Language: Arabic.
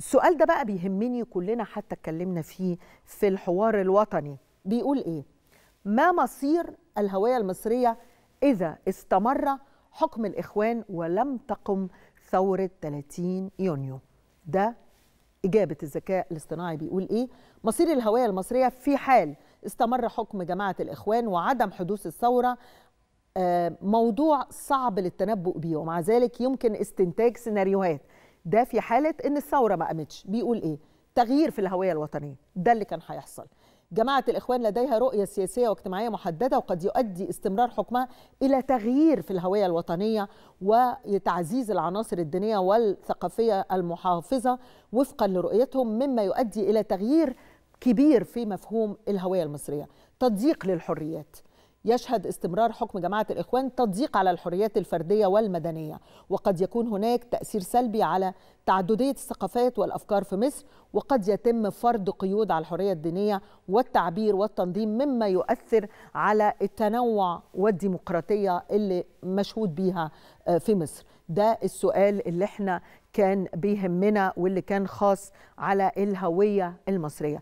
السؤال ده بقى بيهمني كلنا حتى اتكلمنا فيه في الحوار الوطني بيقول ايه ما مصير الهويه المصريه اذا استمر حكم الاخوان ولم تقم ثوره 30 يونيو ده إجابة الذكاء الاصطناعي بيقول إيه؟ مصير الهوية المصرية في حال استمر حكم جماعة الإخوان وعدم حدوث الثورة آه، موضوع صعب للتنبؤ بيه ومع ذلك يمكن استنتاج سيناريوهات ده في حاله ان الثوره ما قامتش بيقول ايه تغيير في الهويه الوطنيه ده اللي كان هيحصل جماعة الإخوان لديها رؤية سياسية واجتماعية محددة وقد يؤدي استمرار حكمها إلى تغيير في الهوية الوطنية وتعزيز العناصر الدينية والثقافية المحافظة وفقا لرؤيتهم مما يؤدي إلى تغيير كبير في مفهوم الهوية المصرية تضييق للحريات يشهد استمرار حكم جماعة الإخوان تضييق على الحريات الفردية والمدنية وقد يكون هناك تأثير سلبي على تعددية الثقافات والأفكار في مصر وقد يتم فرض قيود على الحرية الدينية والتعبير والتنظيم مما يؤثر على التنوع والديمقراطية اللي مشهود بيها آه، في مصر ده السؤال اللي احنا كان بيهمنا واللي كان خاص على الهوية المصرية